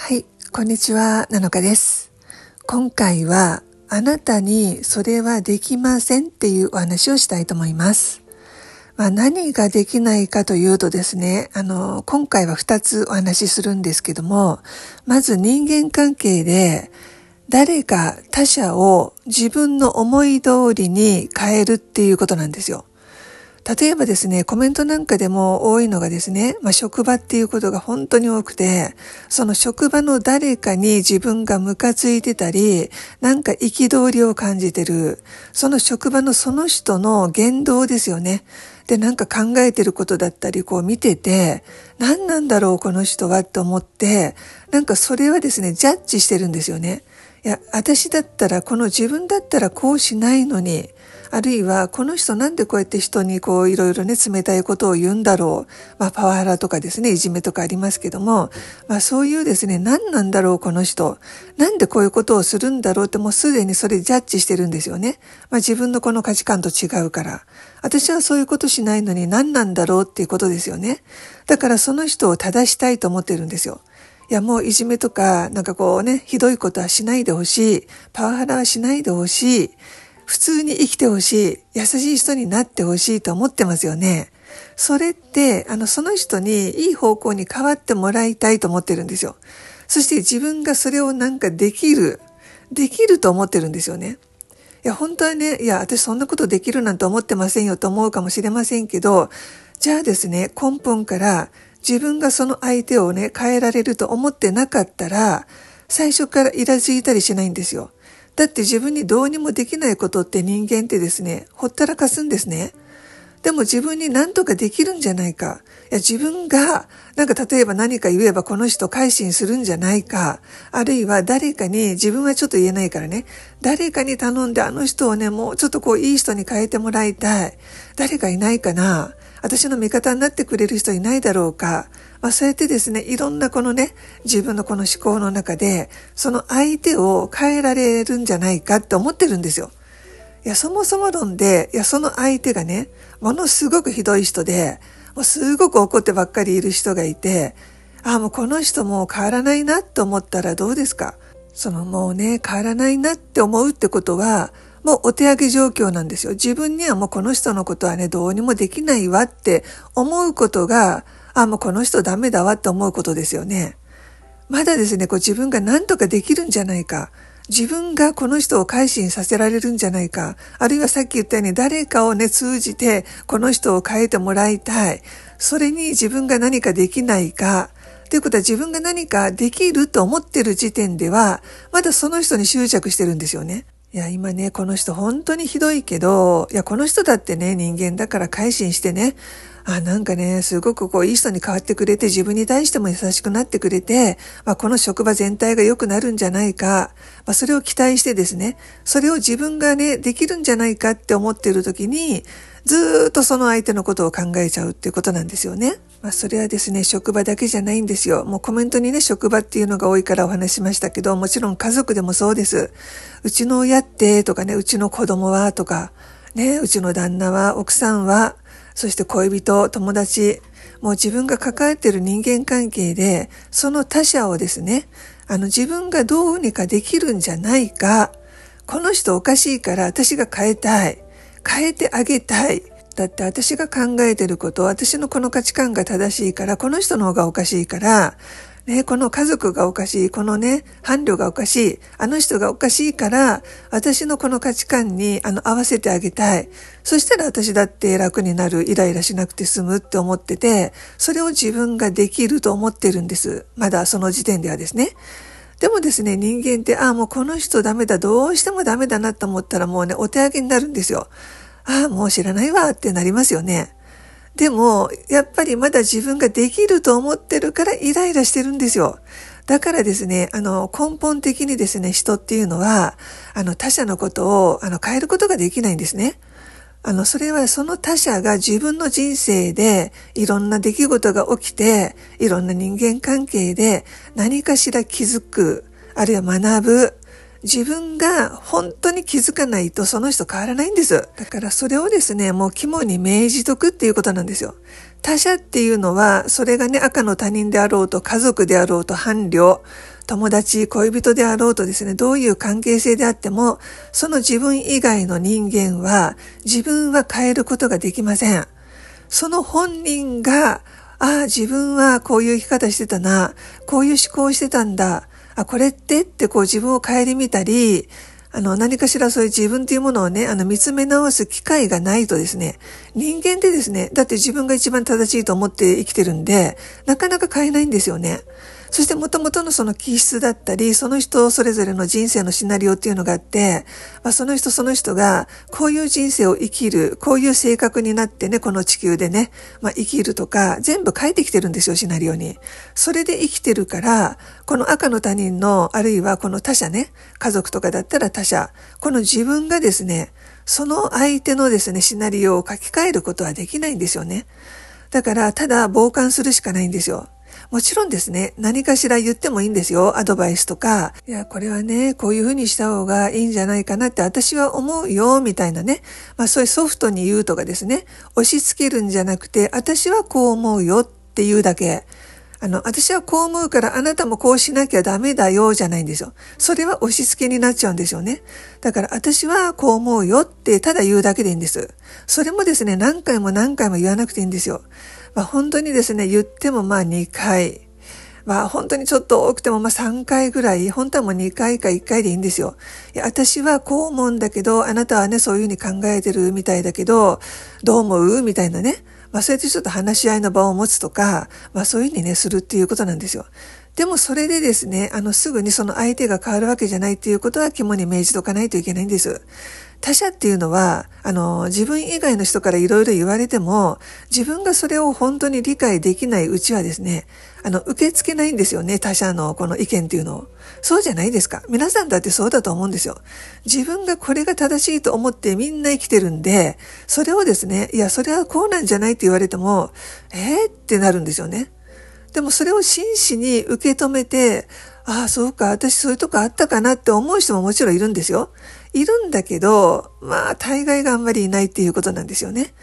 はい、こんにちは、なのかです。今回は、あなたにそれはできませんっていうお話をしたいと思います。まあ、何ができないかというとですね、あの、今回は2つお話しするんですけども、まず人間関係で、誰か他者を自分の思い通りに変えるっていうことなんですよ。例えばですね、コメントなんかでも多いのがですね、まあ、職場っていうことが本当に多くて、その職場の誰かに自分がムカついてたり、なんか憤りを感じてる、その職場のその人の言動ですよね。で、なんか考えてることだったり、こう見てて、何なんだろう、この人はって思って、なんかそれはですね、ジャッジしてるんですよね。いや、私だったら、この自分だったらこうしないのに、あるいは、この人なんでこうやって人にこういろいろね、冷たいことを言うんだろう。まあ、パワハラとかですね、いじめとかありますけども、まあ、そういうですね、何なんだろう、この人。なんでこういうことをするんだろうって、もうすでにそれジャッジしてるんですよね。まあ、自分のこの価値観と違うから。私はそういうことしないのに何なんだろうっていうことですよね。だからその人を正したいと思ってるんですよ。いや、もういじめとか、なんかこうね、ひどいことはしないでほしい。パワハラはしないでほしい。普通に生きてほしい、優しい人になってほしいと思ってますよね。それって、あの、その人にいい方向に変わってもらいたいと思ってるんですよ。そして自分がそれをなんかできる、できると思ってるんですよね。いや、本当はね、いや、私そんなことできるなんて思ってませんよと思うかもしれませんけど、じゃあですね、根本から自分がその相手をね、変えられると思ってなかったら、最初からイラついたりしないんですよ。だって自分にどうにもできないことって人間ってですね、ほったらかすんですね。でも自分に何とかできるんじゃないか。いや自分が、なんか例えば何か言えばこの人改心するんじゃないか。あるいは誰かに、自分はちょっと言えないからね。誰かに頼んであの人をね、もうちょっとこういい人に変えてもらいたい。誰かいないかな。私の味方になってくれる人いないだろうか。まあ、そうやってですね、いろんなこのね、自分のこの思考の中で、その相手を変えられるんじゃないかって思ってるんですよ。いや、そもそも論で、いや、その相手がね、ものすごくひどい人で、もうすごく怒ってばっかりいる人がいて、ああ、もうこの人もう変わらないなと思ったらどうですかそのもうね、変わらないなって思うってことは、もうお手上げ状況なんですよ。自分にはもうこの人のことはね、どうにもできないわって思うことが、あ、もうこの人ダメだわって思うことですよね。まだですね、こう自分が何とかできるんじゃないか。自分がこの人を改心させられるんじゃないか。あるいはさっき言ったように誰かをね、通じてこの人を変えてもらいたい。それに自分が何かできないか。ということは自分が何かできると思ってる時点では、まだその人に執着してるんですよね。いや、今ね、この人本当にひどいけど、いや、この人だってね、人間だから改心してね、あ、なんかね、すごくこう、いい人に変わってくれて、自分に対しても優しくなってくれて、まあ、この職場全体が良くなるんじゃないか、まあ、それを期待してですね、それを自分がね、できるんじゃないかって思ってる時に、ずっとその相手のことを考えちゃうっていうことなんですよね。まあ、それはですね、職場だけじゃないんですよ。もうコメントにね、職場っていうのが多いからお話しましたけど、もちろん家族でもそうです。うちの親ってとかね、うちの子供はとか、ね、うちの旦那は、奥さんは、そして恋人、友達、もう自分が抱えてる人間関係で、その他者をですね、あの自分がどうにかできるんじゃないか、この人おかしいから私が変えたい。変えてあげたい。だって私が考えてること、私のこの価値観が正しいから、この人の方がおかしいから、ね、この家族がおかしい、このね、伴侶がおかしい、あの人がおかしいから、私のこの価値観にあの合わせてあげたい。そしたら私だって楽になる、イライラしなくて済むって思ってて、それを自分ができると思ってるんです。まだその時点ではですね。でもですね、人間って、ああ、もうこの人ダメだ、どうしてもダメだなと思ったらもうね、お手上げになるんですよ。ああ、もう知らないわってなりますよね。でも、やっぱりまだ自分ができると思ってるからイライラしてるんですよ。だからですね、あの、根本的にですね、人っていうのは、あの、他者のことを、あの、変えることができないんですね。あの、それはその他者が自分の人生でいろんな出来事が起きて、いろんな人間関係で何かしら気づく、あるいは学ぶ、自分が本当に気づかないとその人変わらないんです。だからそれをですね、もう肝に銘じとくっていうことなんですよ。他者っていうのは、それがね、赤の他人であろうと、家族であろうと、伴侶、友達、恋人であろうとですね、どういう関係性であっても、その自分以外の人間は、自分は変えることができません。その本人が、ああ、自分はこういう生き方してたな、こういう思考してたんだ、あ、これってってこう自分を顧みたり、あの、何かしらそういう自分というものをね、あの、見つめ直す機会がないとですね、人間ってですね、だって自分が一番正しいと思って生きてるんで、なかなか変えないんですよね。そして元々のその気質だったり、その人それぞれの人生のシナリオっていうのがあって、まあ、その人その人がこういう人生を生きる、こういう性格になってね、この地球でね、まあ、生きるとか、全部書いてきてるんですよ、シナリオに。それで生きてるから、この赤の他人の、あるいはこの他者ね、家族とかだったら他者、この自分がですね、その相手のですね、シナリオを書き換えることはできないんですよね。だから、ただ傍観するしかないんですよ。もちろんですね、何かしら言ってもいいんですよ。アドバイスとか、いや、これはね、こういうふうにした方がいいんじゃないかなって私は思うよ、みたいなね。まあそういうソフトに言うとかですね、押し付けるんじゃなくて、私はこう思うよっていうだけ。あの、私はこう思うからあなたもこうしなきゃダメだよじゃないんですよ。それは押し付けになっちゃうんですよね。だから私はこう思うよってただ言うだけでいいんです。それもですね、何回も何回も言わなくていいんですよ。まあ、本当にですね、言ってもまあ2回、まあ本当にちょっと多くてもまあ3回ぐらい、本当はもう2回か1回でいいんですよ。いや、私はこう思うんだけど、あなたはね、そういうふうに考えてるみたいだけど、どう思うみたいなね。まあそうやってちょっと話し合いの場を持つとか、まあそういうふうにね、するっていうことなんですよ。でもそれでですね、あのすぐにその相手が変わるわけじゃないっていうことは肝に銘じとかないといけないんです。他者っていうのは、あの、自分以外の人からいろいろ言われても、自分がそれを本当に理解できないうちはですね、あの、受け付けないんですよね、他者のこの意見っていうのを。そうじゃないですか。皆さんだってそうだと思うんですよ。自分がこれが正しいと思ってみんな生きてるんで、それをですね、いや、それはこうなんじゃないって言われても、えー、ってなるんですよね。でもそれを真摯に受け止めて、ああ、そうか、私そういうとこあったかなって思う人ももちろんいるんですよ。いるんだけど、まあ、大概があんまりいないっていうことなんですよね。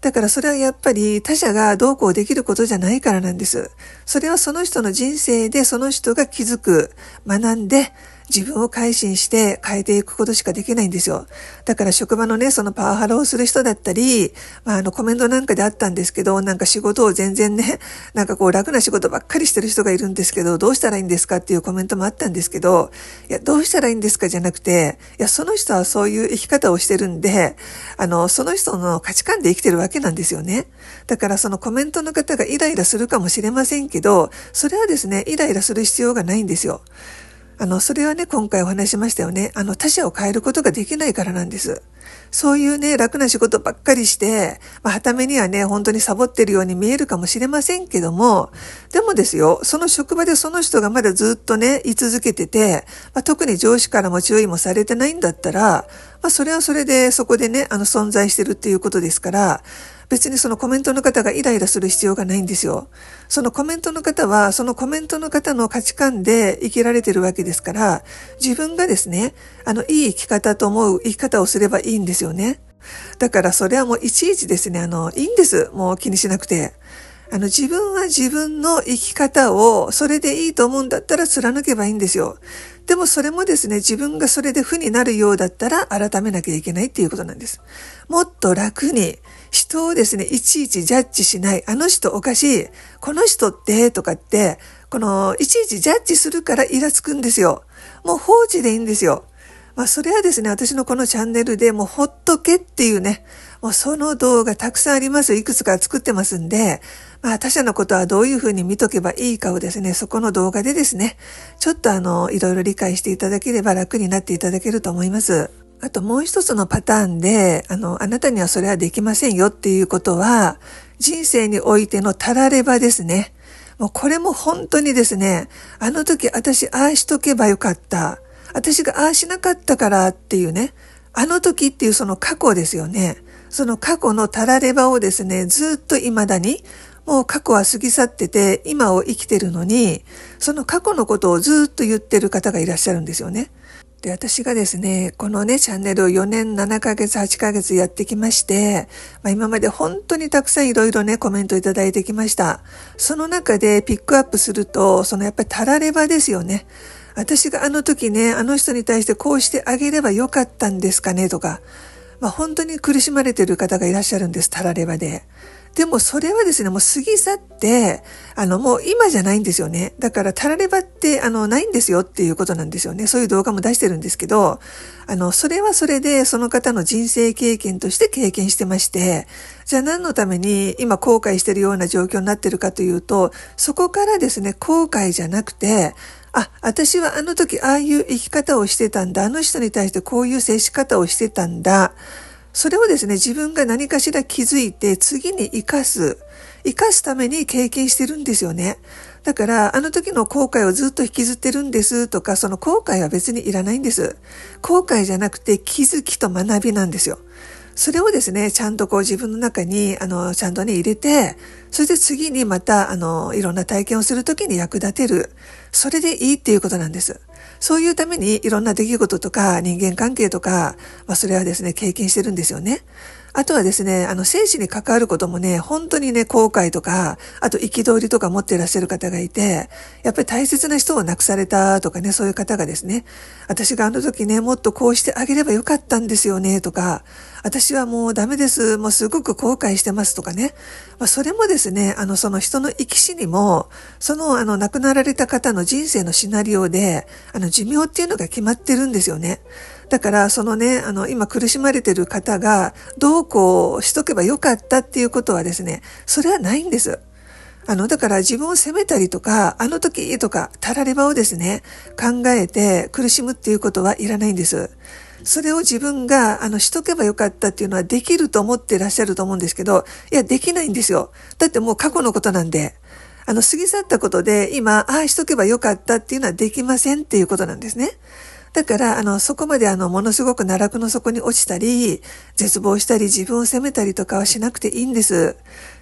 だからそれはやっぱり他者がどうこうできることじゃないからなんです。それはその人の人生でその人が気づく、学んで、自分を改心して変えていくことしかできないんですよ。だから職場のね、そのパワハラをする人だったり、まあ、あのコメントなんかであったんですけど、なんか仕事を全然ね、なんかこう楽な仕事ばっかりしてる人がいるんですけど、どうしたらいいんですかっていうコメントもあったんですけど、いや、どうしたらいいんですかじゃなくて、いや、その人はそういう生き方をしてるんで、あの、その人の価値観で生きてるわけなんですよね。だからそのコメントの方がイライラするかもしれませんけど、それはですね、イライラする必要がないんですよ。あの、それはね、今回お話しましたよね。あの、他者を変えることができないからなんです。そういうね、楽な仕事ばっかりして、まあ、はためにはね、本当にサボってるように見えるかもしれませんけども、でもですよ、その職場でその人がまだずっとね、居続けてて、まあ、特に上司からも注意もされてないんだったら、まあ、それはそれでそこでね、あの、存在してるっていうことですから、別にそのコメントの方がイライラする必要がないんですよ。そのコメントの方は、そのコメントの方の価値観で生きられてるわけですから、自分がですね、あの、いい生き方と思う生き方をすればいいんですよね。だからそれはもういちいちですね、あの、いいんです。もう気にしなくて。あの、自分は自分の生き方を、それでいいと思うんだったら貫けばいいんですよ。でもそれもですね、自分がそれで負になるようだったら改めなきゃいけないっていうことなんです。もっと楽に、人をですね、いちいちジャッジしない。あの人おかしい。この人ってとかって、この、いちいちジャッジするからイラつくんですよ。もう放置でいいんですよ。まあ、それはですね、私のこのチャンネルでもうほっとけっていうね、もうその動画たくさんあります。いくつか作ってますんで、まあ、他者のことはどういうふうに見とけばいいかをですね、そこの動画でですね、ちょっとあの、いろいろ理解していただければ楽になっていただけると思います。あともう一つのパターンで、あの、あなたにはそれはできませんよっていうことは、人生においてのたらればですね。もうこれも本当にですね、あの時私ああしとけばよかった。私がああしなかったからっていうね、あの時っていうその過去ですよね。その過去のたらればをですね、ずっと未だに、もう過去は過ぎ去ってて、今を生きてるのに、その過去のことをずっと言ってる方がいらっしゃるんですよね。で、私がですね、このね、チャンネルを4年7ヶ月、8ヶ月やってきまして、まあ、今まで本当にたくさんいろいろね、コメントいただいてきました。その中でピックアップすると、そのやっぱりタラレバですよね。私があの時ね、あの人に対してこうしてあげればよかったんですかねとか、まあ、本当に苦しまれてる方がいらっしゃるんです、タラレバで。でもそれはですね、もう過ぎ去って、あの、もう今じゃないんですよね。だから、タラレバって、あの、ないんですよっていうことなんですよね。そういう動画も出してるんですけど、あの、それはそれで、その方の人生経験として経験してまして、じゃあ何のために今後悔してるような状況になってるかというと、そこからですね、後悔じゃなくて、あ、私はあの時ああいう生き方をしてたんだ。あの人に対してこういう接し方をしてたんだ。それをですね、自分が何かしら気づいて次に活かす。活かすために経験してるんですよね。だから、あの時の後悔をずっと引きずってるんですとか、その後悔は別にいらないんです。後悔じゃなくて気づきと学びなんですよ。それをですね、ちゃんとこう自分の中に、あの、ちゃんとね、入れて、それで次にまた、あの、いろんな体験をするときに役立てる。それでいいっていうことなんです。そういうためにいろんな出来事とか人間関係とか、まあ、それはですね、経験してるんですよね。あとはですね、あの、生死に関わることもね、本当にね、後悔とか、あと憤りとか持っていらっしゃる方がいて、やっぱり大切な人を亡くされたとかね、そういう方がですね、私があの時ね、もっとこうしてあげればよかったんですよね、とか、私はもうダメです、もうすごく後悔してますとかね、まあ、それもですね、あの、その人の生き死にも、その、あの、亡くなられた方の人生のシナリオで、あの、寿命っていうのが決まってるんですよね。だからそのね、あの今苦しまれてる方がどうこうしとけばよかったっていうことはですね、それはないんです。あの、だから自分を責めたりとか、あの時とか、たらればをですね、考えて苦しむっていうことはいらないんです。それを自分が、あの、しとけばよかったっていうのはできると思ってらっしゃると思うんですけど、いや、できないんですよ。だってもう過去のことなんで。あの、過ぎ去ったことで、今、ああしとけばよかったっていうのはできませんっていうことなんですね。だから、あの、そこまであの、ものすごく奈落の底に落ちたり、絶望したり、自分を責めたりとかはしなくていいんです。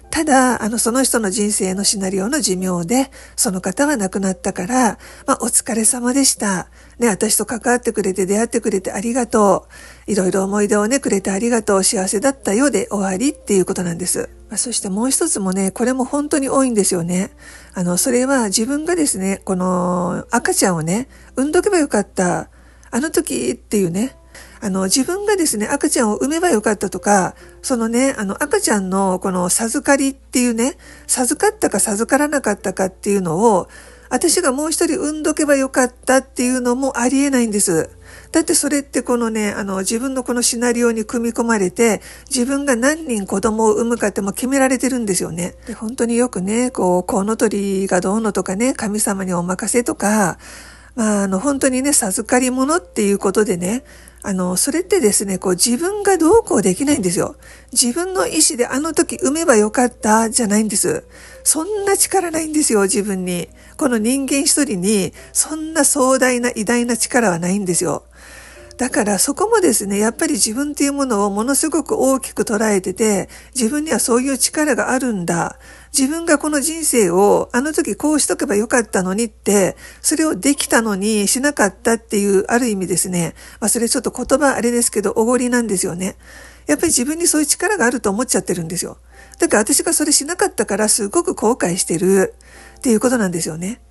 ただ、あの、その人の人生のシナリオの寿命で、その方は亡くなったから、まあ、お疲れ様でした。ね、私と関わってくれて出会ってくれてありがとう。いろいろ思い出をね、くれてありがとう。幸せだったようで終わりっていうことなんです。まあ、そしてもう一つもね、これも本当に多いんですよね。あの、それは自分がですね、この赤ちゃんをね、産んどけばよかった。あの時っていうね、あの、自分がですね、赤ちゃんを産めばよかったとか、そのね、あの、赤ちゃんのこの授かりっていうね、授かったか授からなかったかっていうのを、私がもう一人産んどけばよかったっていうのもありえないんです。だってそれってこのね、あの、自分のこのシナリオに組み込まれて、自分が何人子供を産むかっても決められてるんですよね。で、本当によくね、こう、コウノトリがどうのとかね、神様にお任せとか、まあの、本当にね、授かり物っていうことでね、あの、それってですね、こう自分がどうこうできないんですよ。自分の意思であの時産めばよかったじゃないんです。そんな力ないんですよ、自分に。この人間一人に、そんな壮大な偉大な力はないんですよ。だからそこもですね、やっぱり自分っていうものをものすごく大きく捉えてて、自分にはそういう力があるんだ。自分がこの人生をあの時こうしとけばよかったのにって、それをできたのにしなかったっていうある意味ですね。まあそれちょっと言葉あれですけど、おごりなんですよね。やっぱり自分にそういう力があると思っちゃってるんですよ。だから私がそれしなかったからすごく後悔してるっていうことなんですよね。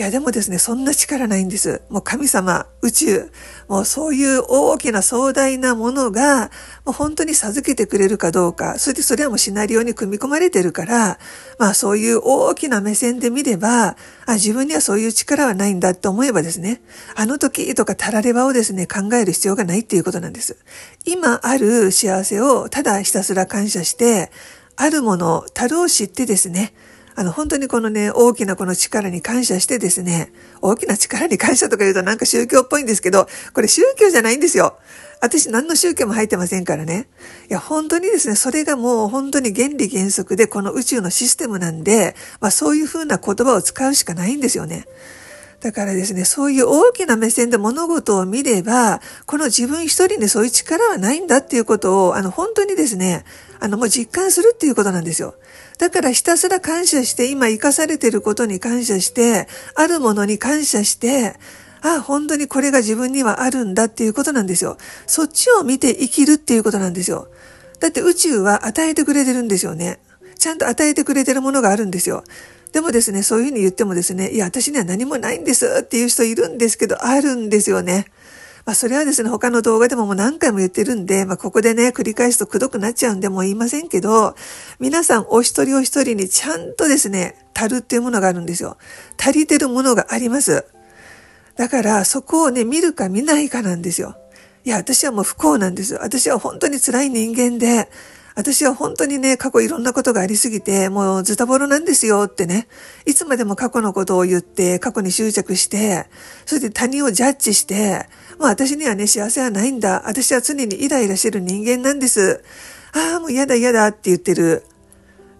いや、でもですね、そんな力ないんです。もう神様、宇宙、もうそういう大きな壮大なものが、もう本当に授けてくれるかどうか、それでそれはもうシナリオに組み込まれてるから、まあそういう大きな目線で見れば、あ、自分にはそういう力はないんだって思えばですね、あの時とかタラレバをですね、考える必要がないっていうことなんです。今ある幸せをただひたすら感謝して、あるもの、たるを知ってですね、あの、本当にこのね、大きなこの力に感謝してですね、大きな力に感謝とか言うとなんか宗教っぽいんですけど、これ宗教じゃないんですよ。私何の宗教も入ってませんからね。いや、本当にですね、それがもう本当に原理原則でこの宇宙のシステムなんで、まあそういうふうな言葉を使うしかないんですよね。だからですね、そういう大きな目線で物事を見れば、この自分一人にそういう力はないんだっていうことを、あの、本当にですね、あの、もう実感するっていうことなんですよ。だからひたすら感謝して、今生かされてることに感謝して、あるものに感謝して、あ、本当にこれが自分にはあるんだっていうことなんですよ。そっちを見て生きるっていうことなんですよ。だって宇宙は与えてくれてるんですよね。ちゃんと与えてくれてるものがあるんですよ。でもですね、そういうふうに言ってもですね、いや、私には何もないんですっていう人いるんですけど、あるんですよね。まあ、それはですね、他の動画でももう何回も言ってるんで、まあ、ここでね、繰り返すとくどくなっちゃうんでも言いませんけど、皆さんお一人お一人にちゃんとですね、足るっていうものがあるんですよ。足りてるものがあります。だから、そこをね、見るか見ないかなんですよ。いや、私はもう不幸なんです。私は本当に辛い人間で、私は本当にね、過去いろんなことがありすぎて、もうズタボロなんですよってね、いつまでも過去のことを言って、過去に執着して、そして他人をジャッジして、もう私にはね、幸せはないんだ。私は常にイライラしてる人間なんです。ああ、もう嫌だ嫌だって言ってる。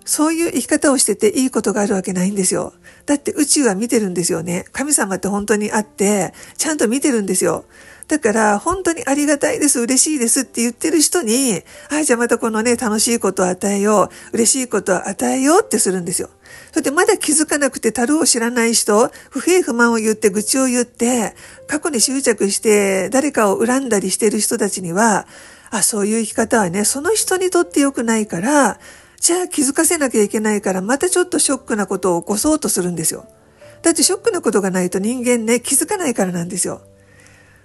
そういう生き方をしてていいことがあるわけないんですよ。だって宇宙は見てるんですよね。神様って本当にあって、ちゃんと見てるんですよ。だから、本当にありがたいです、嬉しいですって言ってる人に、はい、じゃあまたこのね、楽しいことを与えよう、嬉しいことを与えようってするんですよ。それでまだ気づかなくて樽を知らない人、不平不満を言って愚痴を言って、過去に執着して誰かを恨んだりしてる人たちには、あ、そういう生き方はね、その人にとって良くないから、じゃあ気づかせなきゃいけないから、またちょっとショックなことを起こそうとするんですよ。だってショックなことがないと人間ね、気づかないからなんですよ。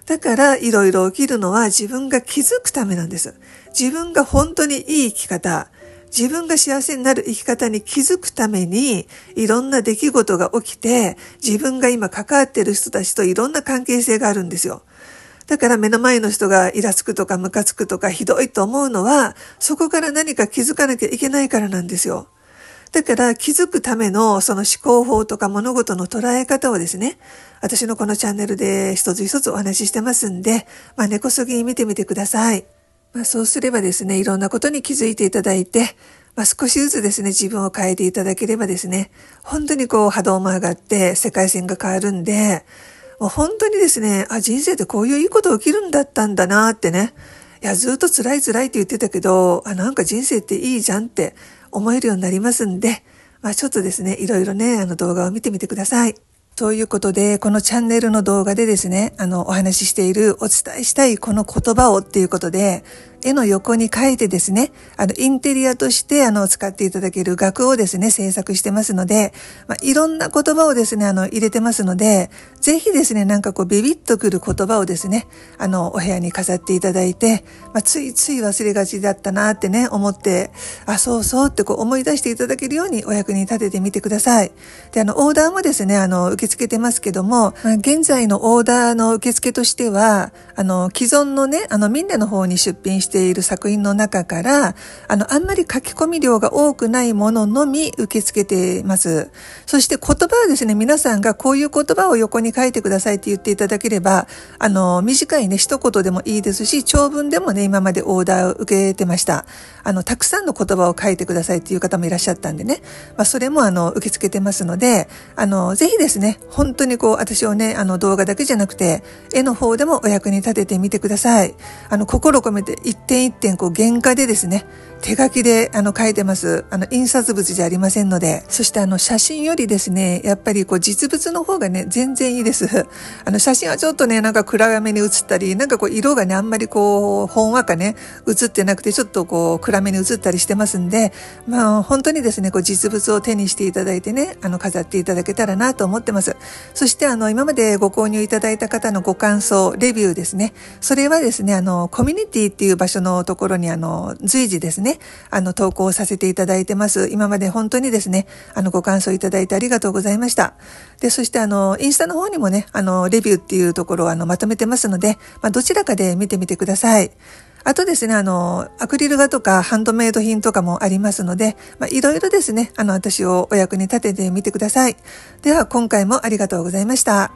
だからいろいろ起きるのは自分が気づくためなんです。自分が本当にいい生き方、自分が幸せになる生き方に気づくために、いろんな出来事が起きて、自分が今関わってる人たちといろんな関係性があるんですよ。だから目の前の人がイラつくとかムカつくとかひどいと思うのは、そこから何か気づかなきゃいけないからなんですよ。だから気づくためのその思考法とか物事の捉え方をですね、私のこのチャンネルで一つ一つお話ししてますんで、まあ根こそぎ見てみてください。まあそうすればですね、いろんなことに気づいていただいて、まあ、少しずつですね、自分を変えていただければですね、本当にこう波動も上がって世界線が変わるんで、もう本当にですね、あ、人生ってこういういいこと起きるんだったんだなってね、いや、ずっと辛い辛いって言ってたけど、あ、なんか人生っていいじゃんって、思えるようになりますんで、まあ、ちょっとですね、いろいろね、あの動画を見てみてください。ということで、このチャンネルの動画でですね、あの、お話ししている、お伝えしたいこの言葉をっていうことで、絵の横に書いてですね、あの、インテリアとして、あの、使っていただける額をですね、制作してますので、まあ、いろんな言葉をですね、あの、入れてますので、ぜひですね、なんかこう、ビビッとくる言葉をですね、あの、お部屋に飾っていただいて、まあ、ついつい忘れがちだったなってね、思って、あ、そうそうってこう、思い出していただけるようにお役に立ててみてください。で、あの、オーダーもですね、あの、受け付けてますけども、まあ、現在のオーダーの受付としては、あの、既存のね、あの、みんなの方に出品してしている作品の中から、あの、あんまり書き込み量が多くないもののみ受け付けています。そして言葉はですね、皆さんがこういう言葉を横に書いてくださいって言っていただければ、あの、短いね、一言でもいいですし、長文でもね、今までオーダーを受けてました。あの、たくさんの言葉を書いてくださいっていう方もいらっしゃったんでね、まあ、それもあの、受け付けてますので、あの、ぜひですね、本当にこう、私をね、あの、動画だけじゃなくて、絵の方でもお役に立ててみてください。あの、心込めて点一点こう原価でですね、手書きであの書いてます。あの印刷物じゃありませんので。そしてあの写真よりですね、やっぱりこう実物の方がね、全然いいです。あの写真はちょっとね、なんか暗めに写ったり、なんかこう色がね、あんまりこう、ほんわかね、写ってなくてちょっとこう暗めに写ったりしてますんで、まあ本当にですね、こう実物を手にしていただいてね、あの飾っていただけたらなと思ってます。そしてあの今までご購入いただいた方のご感想、レビューですね。それはですね、あのコミュニティっていう場所私のところにあの、随時ですね、あの、投稿させていただいてます。今まで本当にですね、あの、ご感想いただいてありがとうございました。で、そしてあの、インスタの方にもね、あの、レビューっていうところをあの、まとめてますので、まあ、どちらかで見てみてください。あとですね、あの、アクリル画とかハンドメイド品とかもありますので、まあ、いろいろですね、あの、私をお役に立ててみてください。では、今回もありがとうございました。